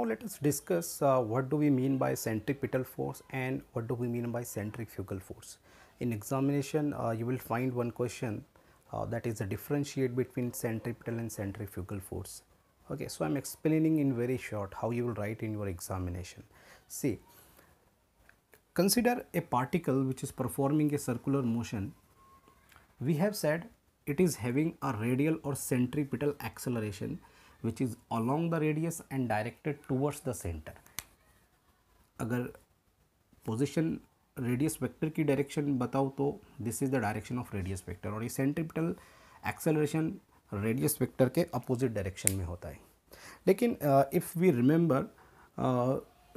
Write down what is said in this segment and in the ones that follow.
Now let us discuss uh, what do we mean by centripetal force and what do we mean by centrifugal force. In examination, uh, you will find one question uh, that is the differentiate between centripetal and centrifugal force. Okay, so I am explaining in very short how you will write in your examination. See, consider a particle which is performing a circular motion. We have said it is having a radial or centripetal acceleration which is along the radius and directed towards the centre अगर position radius vector की direction बताओ तो this is the direction of radius vector और ये centripetal acceleration radius vector के opposite direction में होता है लेकिन if we remember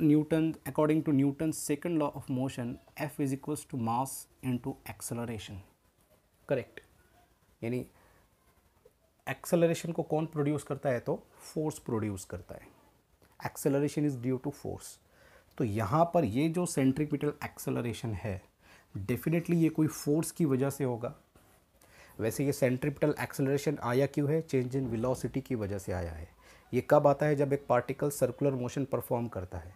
Newton according to Newton second law of motion F is equals to mass to acceleration correct यानी acceleration को कौन प्रोड्यूस करता है तो फोर्स प्रोड्यूस करता है acceleration is due to force तो यहाँ पर ये जो सेंट्रिपिटल एक्सेलरेशन है डेफिनेटली ये कोई फोर्स की वजह से होगा वैसे ये सेंट्रिपिटल एक्सेलरेशन आया क्यों है चेंज इन विलोसिटी की वजह से आया है ये कब आता है जब एक पार्टिकल सर्कुलर मोशन परफॉर्म करता है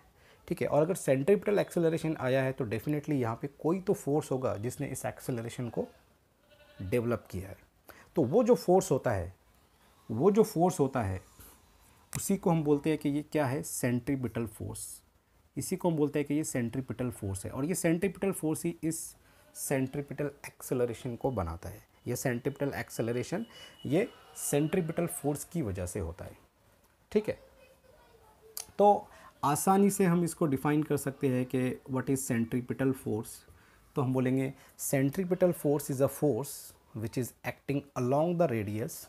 ठीक है और अगर सेंट्रिपिटल एक्सेलरेशन आया है तो डेफिनेटली यहाँ पे कोई तो फोर्स होगा जिसने इस एक्सेलरेशन को डेवलप किया है तो वो जो फोर्स होता है वो जो फोर्स होता है उसी को हम बोलते हैं कि ये क्या है सेंट्रीपिटल फोर्स इसी को हम बोलते हैं कि ये सेंट्रीपिटल फोर्स है और ये सेंट्रीपिटल फोर्स ही इस सेंट्रीपिटल एक्सेलरेशन को बनाता है ये सेंट्रीपिटल एक्सेलरेशन ये सेंट्रीपिटल फोर्स की वजह से होता है ठीक है तो आसानी से हम इसको डिफाइन कर सकते हैं कि व्हाट इज़ सेंट्रीपिटल फोर्स तो हम बोलेंगे centripetal force is a force which is acting along the radius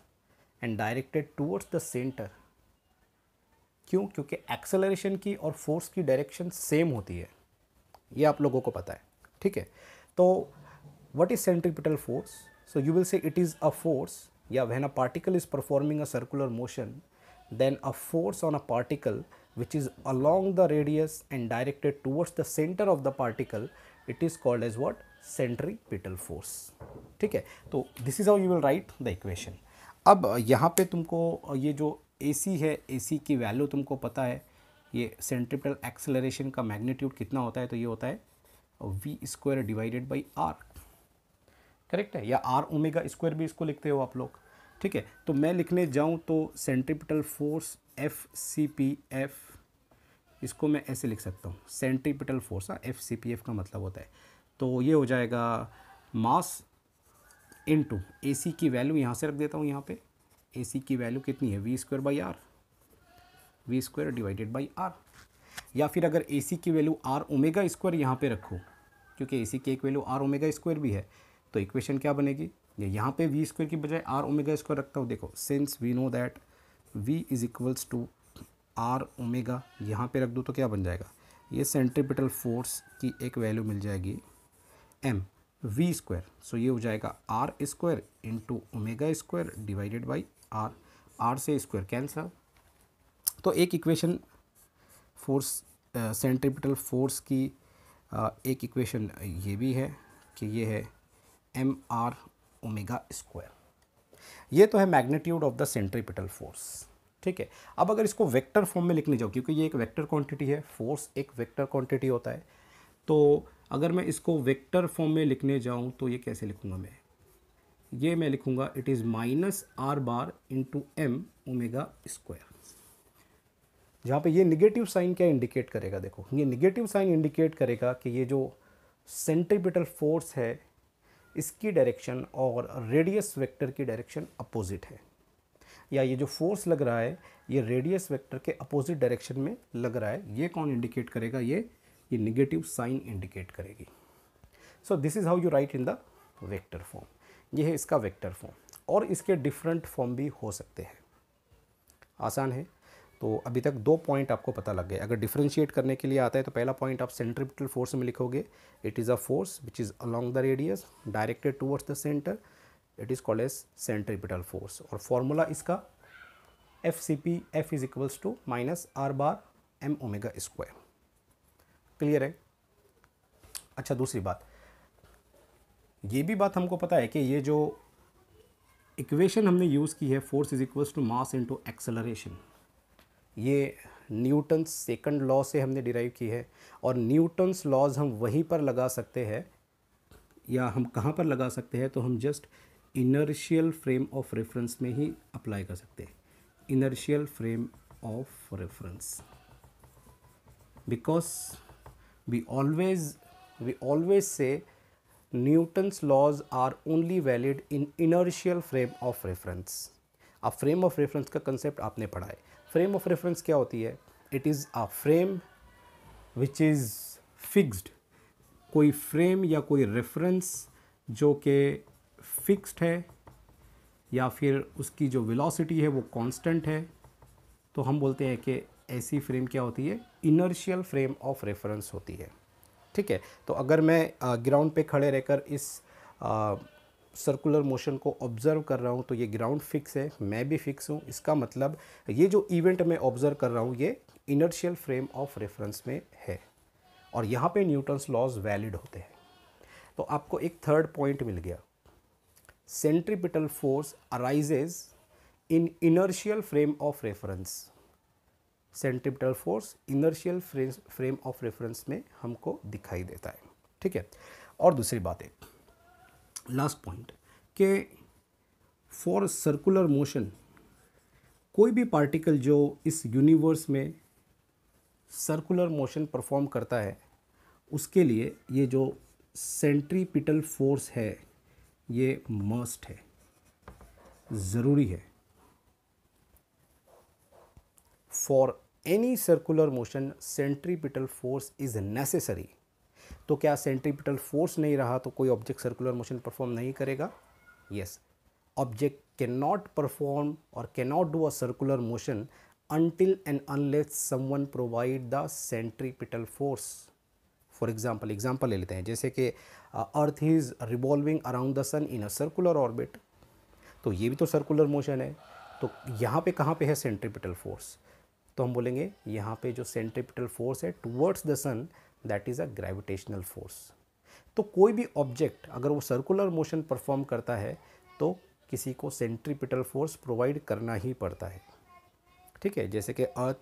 and directed towards the center क्यों क्योंकि एक्सेलरेशन की और फोर्स की डायरेक्शन सेम होती है ये आप लोगों को पता है ठीक है तो what is centripetal force so you will say it is a force yeah when a particle is performing a circular motion then a force on a particle which is along the radius and directed towards the center of the particle it is called as what centripetal force ठीक है तो this is how you will write the equation अब यहाँ पे तुमको ये जो ए सी है ए सी की वैल्यू तुमको पता है ये सेंट्रिपिटल एक्सेलरेशन का मैग्नीट्यूड कितना होता है तो ये होता है V square divided by R correct है या आर ओमेगा स्क्वायर भी इसको लिखते हो आप लोग ठीक है तो मैं लिखने जाऊँ तो centripetal force F C P F इसको मैं ऐसे लिख सकता हूँ सेंट्रिपिटल फोर्स हाँ एफ सी पी एफ का मतलब होता है तो ये हो जाएगा मास इन टू ए सी की वैल्यू यहाँ से रख देता हूँ यहाँ पे ए सी की वैल्यू कितनी है V square by R V square divided by R या फिर अगर ए सी की वैल्यू आर ओमेगा स्क्वायर यहाँ पे रखो क्योंकि ए सी की एक वैल्यू आर ओमेगा स्क्वायर भी है तो इक्वेशन क्या बनेगी या यहाँ पे वी स्क्वायर की बजाय आर ओमेगा स्क्वायर रखता हूँ देखो since we know that V is equals to R omega यहाँ पे रख दो तो क्या बन जाएगा ये सेंट्रीपिटल फोर्स की एक वैल्यू मिल जाएगी एम वी स्क्वायर सो ये हो जाएगा R square into omega square divided by R R से स्क्वायर कैंसल तो एक इक्वेशन फोर्स सेंट्रिपिटल फोर्स की uh, एक इक्वेशन ये भी है कि ये है एम आर ओमेगा स्क्वायर ये तो है magnitude of the centripetal force ठीक है अब अगर इसको वेक्टर फॉर्म में लिखने जाओ क्योंकि ये एक वेक्टर क्वांटिटी है फोर्स एक वेक्टर क्वांटिटी होता है तो अगर मैं इसको वेक्टर फॉर्म में लिखने जाऊँ तो ये कैसे लिखूँगा मैं ये मैं लिखूँगा it is minus R bar into M omega square जहाँ पे ये निगेटिव साइन क्या इंडिकेट करेगा देखो ये निगेटिव साइन इंडिकेट करेगा कि ये जो सेंट्रीपिटल फोर्स है इसकी डायरेक्शन और रेडियस वेक्टर की डायरेक्शन अपोजिट है या ये जो फोर्स लग रहा है ये रेडियस वेक्टर के अपोजिट डायरेक्शन में लग रहा है ये कौन इंडिकेट करेगा ये ये निगेटिव साइन इंडिकेट करेगी so this is how you write in the vector form ये है इसका वेक्टर फॉर्म और इसके डिफरेंट फॉर्म भी हो सकते हैं आसान है तो अभी तक दो पॉइंट आपको पता लग गए अगर डिफ्रेंशिएट करने के लिए आता है तो पहला पॉइंट आप सेंट्रिपिटल फोर्स में लिखोगे it is a force which is along the radius directed towards the centre it is called as centripetal force और फॉर्मूला इसका F C P F is equals to minus R bar M omega square clear है अच्छा दूसरी बात ये भी बात हमको पता है कि ये जो इक्वेशन हमने यूज़ की है force is equals to mass into acceleration ये न्यूटन्स सेकंड लॉ से हमने डिराइव की है और न्यूटन्स लॉज हम वहीं पर लगा सकते हैं या हम कहाँ पर लगा सकते हैं तो हम just inertial frame of reference में ही अप्लाई कर सकते हैं inertial frame of reference because we always we always say Newton's laws are only valid in inertial frame of reference अब फ्रेम ऑफ रेफरेंस का कंसेप्ट आपने पढ़ा है फ्रेम ऑफ रेफरेंस क्या होती है it is a frame which is fixed कोई frame या कोई रेफरेंस जो कि फिक्स्ड है या फिर उसकी जो वेलोसिटी है वो कांस्टेंट है तो हम बोलते हैं कि ऐसी फ्रेम क्या होती है इनर्शियल फ्रेम ऑफ रेफरेंस होती है ठीक है तो अगर मैं ग्राउंड पे खड़े रहकर इस सर्कुलर मोशन को ऑब्ज़र्व कर रहा हूँ तो ये ग्राउंड फिक्स है मैं भी फिक्स हूँ इसका मतलब ये जो इवेंट मैं ऑब्ज़र्व कर रहा हूँ ये इनर्शियल फ्रेम ऑफ रेफरेंस में है और यहाँ पे न्यूटन्स लॉज वैलिड होते हैं तो आपको एक थर्ड पॉइंट मिल गया centripetal force arises in inertial frame of reference centripetal force inertial frame of reference में हमको दिखाई देता है ठीक है और दूसरी बात एक लास्ट पॉइंट के फॉर सर्कुलर मोशन कोई भी पार्टिकल जो इस यूनिवर्स में सर्कुलर मोशन परफॉर्म करता है उसके लिए ये जो सेंट्रीपिटल फोर्स है ये मस्ट है ज़रूरी है for any circular motion centripetal force is necessary तो क्या सेंट्रीपिटल फोर्स नहीं रहा तो कोई ऑब्जेक्ट सर्कुलर मोशन परफॉर्म नहीं करेगा yes object can not perform और can not do a circular motion until and unless someone provide the centripetal force for example example ले लेते हैं जैसे कि earth is revolving around the sun in a circular orbit तो ये भी तो सर्कुलर मोशन है तो यहाँ पे कहाँ पे है सेंट्रीपिटल फोर्स तो हम बोलेंगे यहाँ पे जो सेंट्रिपिटल फोर्स है towards the sun that is a gravitational force तो कोई भी ऑब्जेक्ट अगर वो सर्कुलर मोशन परफॉर्म करता है तो किसी को सेंट्रिपिटल फोर्स प्रोवाइड करना ही पड़ता है ठीक है जैसे कि अर्थ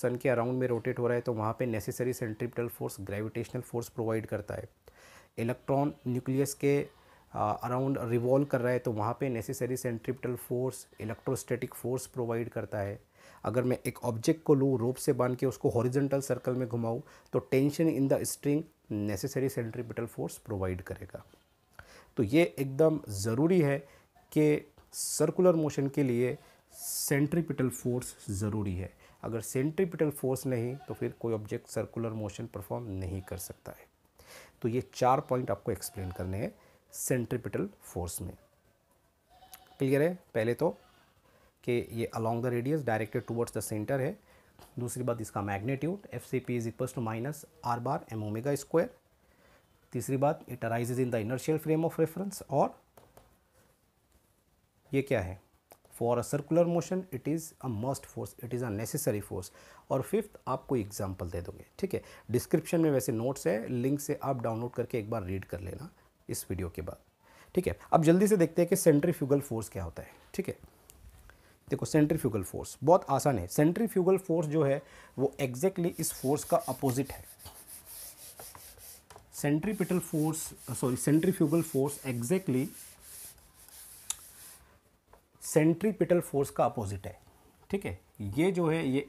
सन के अराउंड में रोटेट हो रहा है तो वहाँ पे necessary centripetal force gravitational force provide करता है इलेक्ट्रॉन न्यूक्लियस के अराउंड रिवॉल्व कर रहा है तो वहाँ पे necessary centripetal force electrostatic force provide करता है अगर मैं एक ऑब्जेक्ट को लूँ रोप से बांध के उसको हॉरिजेंटल सर्कल में घुमाऊँ तो tension in the string necessary centripetal force provide करेगा तो ये एकदम ज़रूरी है कि सर्कुलर मोशन के लिए सेंट्रीपिटल फोर्स ज़रूरी है अगर सेंट्रीपिटल फोर्स नहीं तो फिर कोई ऑब्जेक्ट सर्कुलर मोशन परफॉर्म नहीं कर सकता है तो ये चार पॉइंट आपको एक्सप्लेन करने हैं सेंट्रीपिटल फोर्स में क्लियर है पहले तो कि ये along the radius directed towards the centre है दूसरी बात इसका magnitude F C P is equals to minus R bar M omega square तीसरी बात it arise in the inertial frame of reference और ये क्या है for a circular motion it is a must force it is a necessary force और fifth आपको example दे दोगे ठीक है डिस्क्रिप्शन में वैसे नोट्स है लिंक से आप डाउनलोड करके एक बार रीड कर लेना इस वीडियो के बाद ठीक है अब जल्दी से देखते हैं कि सेंट्रीफ्यूगल फोर्स क्या होता है ठीक है देखो सेंट्रीफ्यूगल फोर्स बहुत आसान है सेंट्रीफ्यूगल फोर्स जो है वो एग्जैक्टली exactly इस फोर्स का अपोजिट है centripetal force sorry centrifugal force exactly centripetal force का अपोजिट है ठीक है ये जो है ये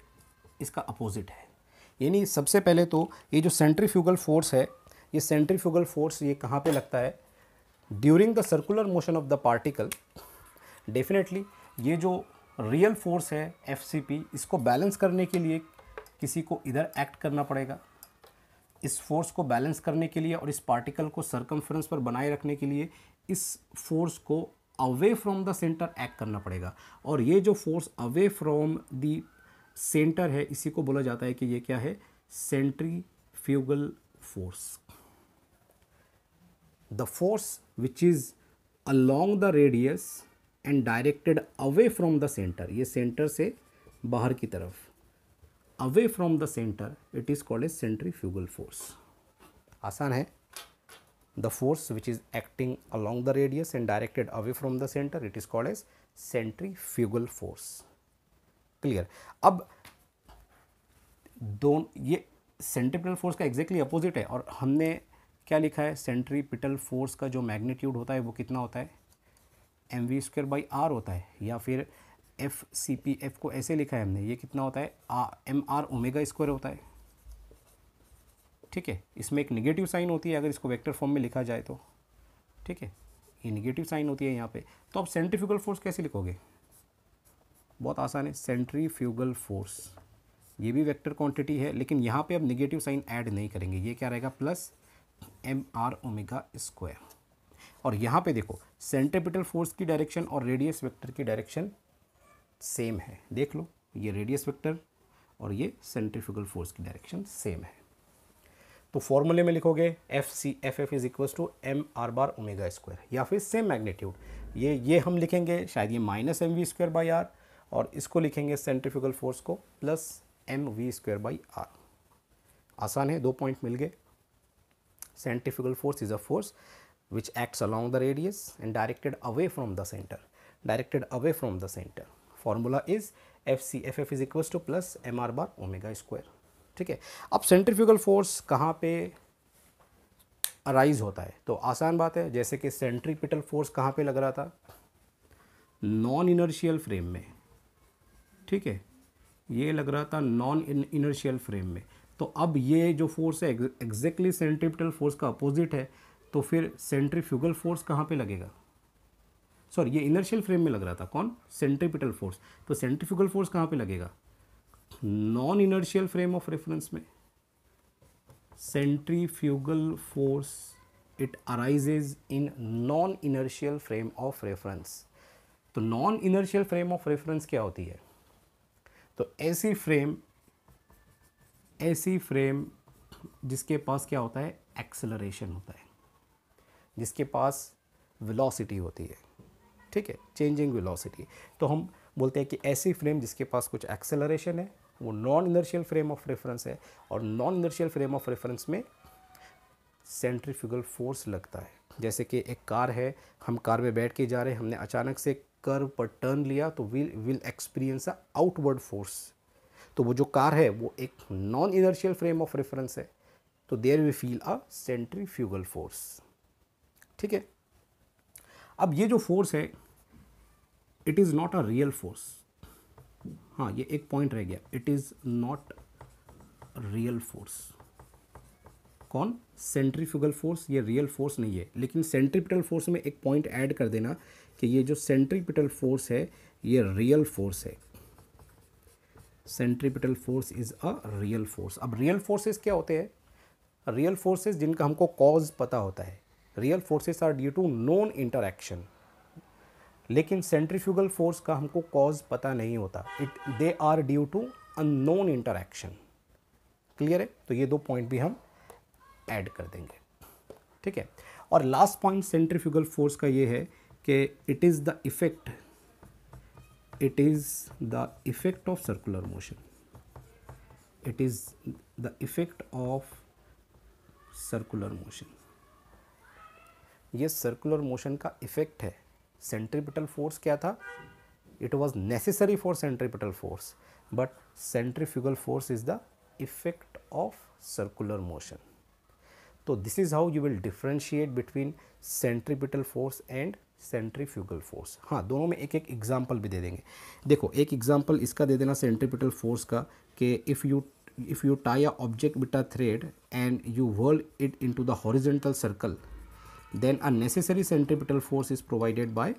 इसका अपोजिट है यानी सबसे पहले तो ये जो सेंट्रीफ्यूगल फोर्स है ये सेंट्रीफ्यूगल फोर्स ये कहाँ पे लगता है during the circular motion of the particle definitely ये जो रियल फोर्स है एफ इसको बैलेंस करने के लिए किसी को इधर एक्ट करना पड़ेगा इस फोर्स को बैलेंस करने के लिए और इस पार्टिकल को सरकमफ्रेंस पर बनाए रखने के लिए इस फोर्स को away from the centre act करना पड़ेगा और ये जो force away from the centre है इसी को बोला जाता है कि ये क्या है centrifugal force the force which is along the radius and directed away from the centre ये सेंटर से बाहर की तरफ away from the centre it is called as fugal force आसान है the force which is acting along the radius and directed away from the centre it is called as centrifugal force clear अब दोनों ये पिटल force का exactly opposite है और हमने क्या लिखा है सेंट्रीपिटल फोर्स का जो मैग्नीट्यूड होता है वो कितना होता है M V square by R होता है या फिर एफ सी पी एफ को ऐसे लिखा है हमने ये कितना होता है आ एम आर ओमेगा स्क्वायर होता है ठीक है इसमें एक निगेटिव साइन होती है अगर इसको वेक्टर फॉर्म में लिखा जाए तो ठीक है ये निगेटिव साइन होती है यहाँ पे तो आप सेंट्रीफ्यूगल फोर्स कैसे लिखोगे बहुत आसान है सेंट्रीफ्यूगल फोर्स ये भी वेक्टर क्वांटिटी है लेकिन यहाँ पे अब निगेटिव साइन ऐड नहीं करेंगे ये क्या रहेगा plus M R omega square और यहाँ पे देखो सेंट्रिपिटल फोर्स की डायरेक्शन और रेडियस वेक्टर की डायरेक्शन सेम है देख लो ये रेडियस वेक्टर और ये सेंट्रिफिकल फोर्स की डायरेक्शन सेम है तो फॉर्मूले में लिखोगे F C F F is equal to M R bar omega square या फिर सेम मैग्नीट्यूड ये ये हम लिखेंगे शायद ये minus M V square by R और इसको लिखेंगे सेंट्रिफिकल फोर्स को plus M V square by R आसान है दो पॉइंट मिल गए centrifugal force is a force which acts along the radius and directed away from the center directed away from the center formula is fc ff is equals to plus mr bar omega square ठीक है अब centrifugal force कहाँ पे arise होता है तो आसान बात है जैसे कि सेंट्रीपिटल फोर्स कहाँ पे लग रहा था नॉन इनर्शियल फ्रेम में ठीक है ये लग रहा था नॉन इनर्शियल फ्रेम में तो अब ये जो फोर्स है एग्जैक्टली सेंट्रीपिटल फोर्स का अपोजिट है तो फिर सेंट्रीफ्यूगल फोर्स कहाँ पे लगेगा सॉरी ये इनर्शियल फ्रेम में लग रहा था कौन सेंट्रीपिटल फोर्स तो सेंट्रीफ्यूगल फोर्स कहाँ पे लगेगा non inertial frame of reference में centrifugal force it arises in non inertial frame of reference तो non inertial frame of reference क्या होती है तो ऐसी फ्रेम ऐसी फ्रेम जिसके पास क्या होता है एक्सेलरेशन होता है जिसके पास वेलोसिटी होती है ठीक है चेंजिंग वेलोसिटी तो हम बोलते हैं कि ऐसी फ्रेम जिसके पास कुछ एक्सेलरेशन है वो non inertial frame of reference है और non inertial frame of reference में सेंट्रीफ्यूगल फोर्स लगता है जैसे कि एक कार है हम कार में बैठ के जा रहे हैं हमने अचानक से कर्व पर टर्न लिया तो will will experience a outward force तो वो जो कार है वो एक non inertial frame of reference है तो there we feel a centrifugal force ठीक है अब ये जो फोर्स है it is not a real force हाँ ये एक पॉइंट रह गया it is not real force कौन सेंट्रीफ्यूगल फोर्स ये रियल फोर्स नहीं है लेकिन सेंट्रीपिटल फोर्स में एक पॉइंट ऐड कर देना कि ये जो सेंट्रीपिटल फोर्स है ये रियल फोर्स है centripetal force is a real force अब रियल फोर्सेस क्या होते हैं रियल फोर्सेस जिनका हमको कॉज पता होता है real forces are due to non interaction लेकिन सेंट्रीफ्यूगल फोर्स का हमको कॉज पता नहीं होता it they are due to unknown interaction clear है तो ये दो पॉइंट भी हम ऐड कर देंगे ठीक है और लास्ट पॉइंट सेंट्रीफ्यूगल फोर्स का ये है कि it is the effect it is the effect of circular motion it is the effect of circular motion ये सर्कुलर मोशन का इफेक्ट है सेंट्रीपिटल फोर्स क्या था it was necessary for centripetal force but centrifugal force is the effect of circular motion तो this is how you will differentiate between centripetal force and centrifugal force हाँ दोनों में एक एक एग्जाम्पल भी दे देंगे देखो एक एग्जाम्पल इसका दे देना सेंट्रीपिटल फोर्स का कि if you if you tie a object with a thread and you whirl it to the horizontal circle then unnecessary centripetal force is provided by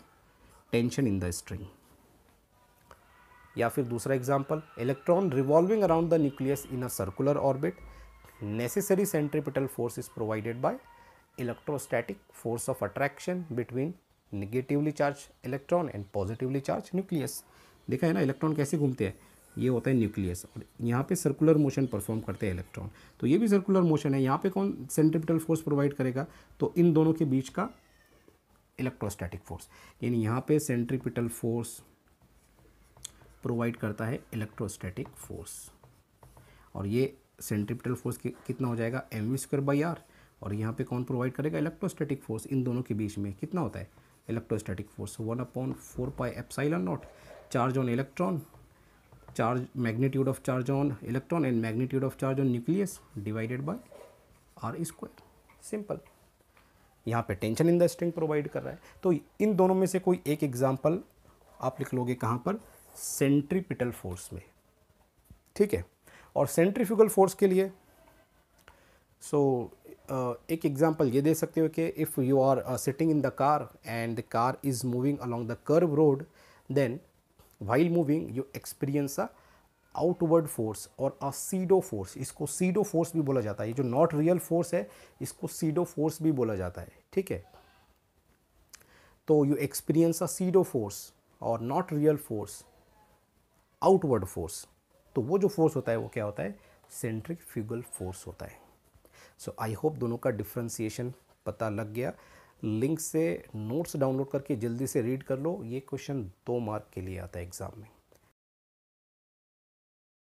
tension in the string. या फिर दूसरा example electron revolving around the nucleus in a circular orbit necessary centripetal force is provided by electrostatic force of attraction between negatively charged electron and positively charged nucleus देखा है ना electron कैसे घूमते हैं ये होता है न्यूक्लियस और यहाँ पे सर्कुलर मोशन परफॉर्म करते हैं इलेक्ट्रॉन तो ये भी सर्कुलर मोशन है यहाँ पे कौन सेंट्रिपिटल फोर्स प्रोवाइड करेगा तो इन दोनों के बीच का इलेक्ट्रोस्टैटिक फोर्स यानी यहाँ पे सेंट्रिपिटल फोर्स प्रोवाइड करता है इलेक्ट्रोस्टैटिक फोर्स और ये सेंट्रिपिटल फोर्स कितना हो जाएगा M V square by R और यहाँ पे कौन प्रोवाइड करेगा इलेक्ट्रोस्टैटिक फोर्स इन दोनों के बीच में कितना होता है electrostatic force one upon four pi epsilon naught charge on electron charge magnitude of charge on electron and magnitude of charge on nucleus divided by R square simple यहाँ पे tension in the string provide कर रहा है तो इन दोनों में से कोई एक एग्जाम्पल आप लिख लोगे कहाँ पर सेंट्रीपिटल फोर्स में ठीक है और सेंट्रीफ्यूगल फोर्स के लिए सो so, uh, एक एग्जाम्पल ये दे सकते हो कि if you are sitting in the car and the car is moving along the curve road then while moving you experience a outward force और अ सीडो फोर्स इसको pseudo force भी बोला जाता है ये जो नॉट रियल फोर्स है इसको सीडो फोर्स भी बोला जाता है ठीक है तो you experience a pseudo force और not real force outward force तो वो जो फोर्स होता है वो क्या होता है सेंट्रिक फ्यूगल फोर्स होता है सो आई होप दोनों का डिफ्रेंसीशन पता लग गया लिंक से नोट्स डाउनलोड करके जल्दी से रीड कर लो ये क्वेश्चन दो मार्क के लिए आता है एग्ज़ाम में